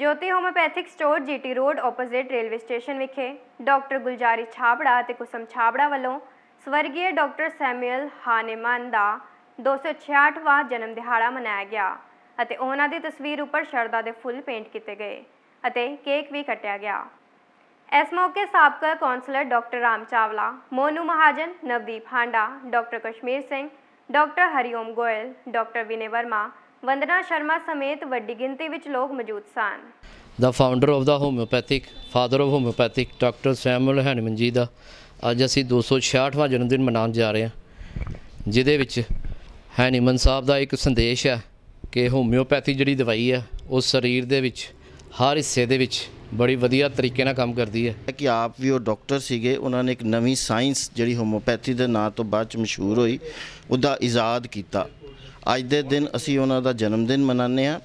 ਜੋਤੀ homeopathic store GT road opposite railway station ਵਿਖੇ doctor Gulzari Chhabra ਅਤੇ ਕੁਸਮ ਛਾਬੜਾ ਵੱਲੋਂ ਸਵਰਗੀ ਡਾਕਟਰ ਸੈਮੂਅਲ ਹਾਨੇਮਨ ਦਾ 266ਵਾਂ ਜਨਮ ਦਿਹਾੜਾ ਮਨਾਇਆ ਗਿਆ ਅਤੇ ਉਹਨਾਂ ਦੀ ਤਸਵੀਰ ਉੱਪਰ ਸ਼ਰਦਾ ਦੇ ਫੁੱਲ ਪੇਂਟ ਕੀਤੇ ਗਏ ਅਤੇ ਕੇਕ ਵੀ ਕੱਟਿਆ ਗਿਆ ਇਸ ਮੌਕੇ ਸਾਬਕਾ councillor doctor Ram Chawla Monu Mahajan Navdeep Handa doctor Kashmir Singh doctor Hariom Goyal doctor Vinay Verma Vandana Sharma ਸਮੇਤ ਵੱਡੀ ਗਿਣਤੀ ਵਿੱਚ ਲੋਕ ਮੌਜੂਦ ਸਨ ਦਾ ਫਾਊਂਡਰ ਆਫ ਦਾ homeopathic father of homeopathic doctor Samuel Hahnemann ji ਦਾ ਅੱਜ ਅਸੀਂ 266ਵਾਂ ਜਨਮ ਦਿਨ ਮਨਾਉਣ ਜਾ ਰਹੇ ਹਾਂ ਜਿਦੇ ਵਿੱਚ ਹੈਨਮਨ ਸਾਹਿਬ ਦਾ ਇੱਕ ਸੰਦੇਸ਼ ਹੈ ਕਿ ਹੋਮਿਓਪੈਥੀ ਜਿਹੜੀ ਦਵਾਈ ਹੈ ਉਹ ਸਰੀਰ ਦੇ ਵਿੱਚ ਹਰ ਹਿੱਸੇ ਦੇ ਵਿੱਚ ਬੜੀ ਵਧੀਆ ਤਰੀਕੇ ਨਾਲ ਕੰਮ ਕਰਦੀ ਹੈ ਕਿ ਆਪ ਵੀ ਉਹ ਡਾਕਟਰ ਸੀਗੇ ਉਹਨਾਂ ਨੇ ਇੱਕ ਨਵੀਂ ਸਾਇੰਸ ਜਿਹੜੀ ਹੋਮਿਓਪੈਥੀ ਦੇ ਨਾਂ ਤੋਂ ਬਾਅਦ ਚ ਮਸ਼ਹੂਰ ਹੋਈ ਉਹਦਾ ਇਜਾਦ ਕੀਤਾ ਅੱਜ ਦੇ ਦਿਨ ਅਸੀਂ ਉਹਨਾਂ ਦਾ ਜਨਮ ਦਿਨ ਮਨਾਉਂਦੇ ਆ